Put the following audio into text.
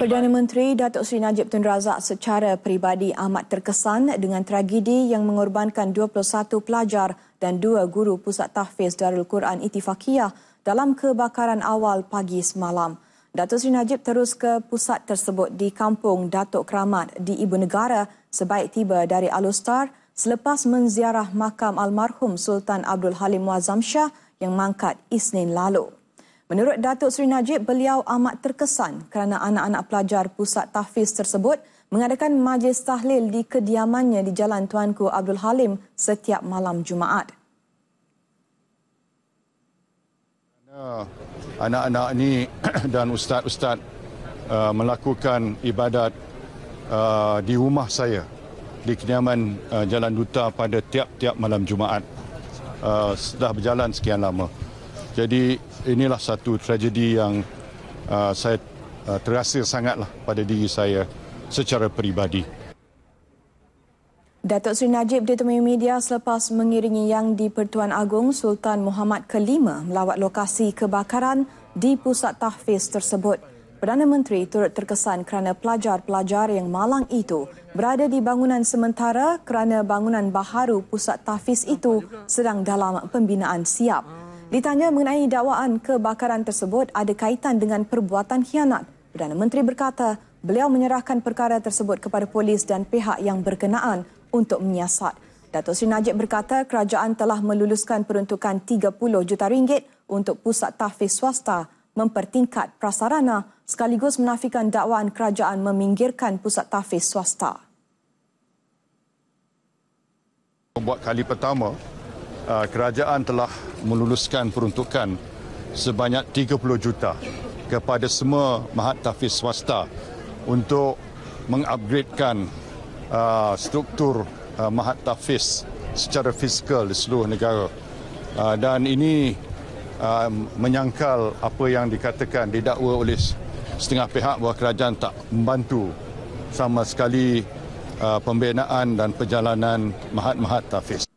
Perdana Menteri Datuk Seri Najib Tun Razak secara peribadi amat terkesan dengan tragedi yang mengorbankan 21 pelajar dan dua guru Pusat Tahfiz Darul Quran Itifakiyah dalam kebakaran awal pagi semalam. Datuk Seri Najib terus ke pusat tersebut di kampung Datuk Keramat di Ibu Negara sebaik tiba dari Alustar selepas menziarah makam almarhum Sultan Abdul Halim Muazzam Shah yang mangkat Isnin lalu. Menurut Datuk Seri Najib, beliau amat terkesan kerana anak-anak pelajar pusat tahfiz tersebut mengadakan majlis tahlil di kediamannya di Jalan Tuanku Abdul Halim setiap malam Jumaat. Anak-anak ini dan ustaz-ustaz uh, melakukan ibadat uh, di rumah saya di kediaman uh, Jalan Duta pada tiap-tiap malam Jumaat. sudah berjalan sekian lama. Jadi inilah satu tragedi yang uh, saya uh, terasa sangatlah pada diri saya secara peribadi. Datuk Seri Najib ditemui media selepas mengiringi Yang di-Pertuan Agong Sultan Muhammad ke-5 melawat lokasi kebakaran di pusat tahfiz tersebut. Perdana Menteri turut terkesan kerana pelajar-pelajar yang malang itu berada di bangunan sementara kerana bangunan baharu pusat tahfiz itu sedang dalam pembinaan siap. Ditanya mengenai dakwaan kebakaran tersebut ada kaitan dengan perbuatan khianat. Perdana Menteri berkata beliau menyerahkan perkara tersebut kepada polis dan pihak yang berkenaan untuk menyiasat. Datuk Seri Najib berkata kerajaan telah meluluskan peruntukan 30 juta ringgit untuk pusat tahfiz swasta mempertingkat prasarana sekaligus menafikan dakwaan kerajaan meminggirkan pusat tahfiz swasta. Buat kali pertama, Ah, kerajaan telah meluluskan peruntukan sebanyak 30 juta kepada semua mahat tahfiz swasta untuk mengupgradekan ah, struktur ah, mahat tahfiz secara fiskal di seluruh negara. Dan ini menyangkal apa yang dikatakan, didakwa oleh setengah pihak bahawa kerajaan tak membantu sama sekali pembinaan dan perjalanan mahat-mahat tahfiz.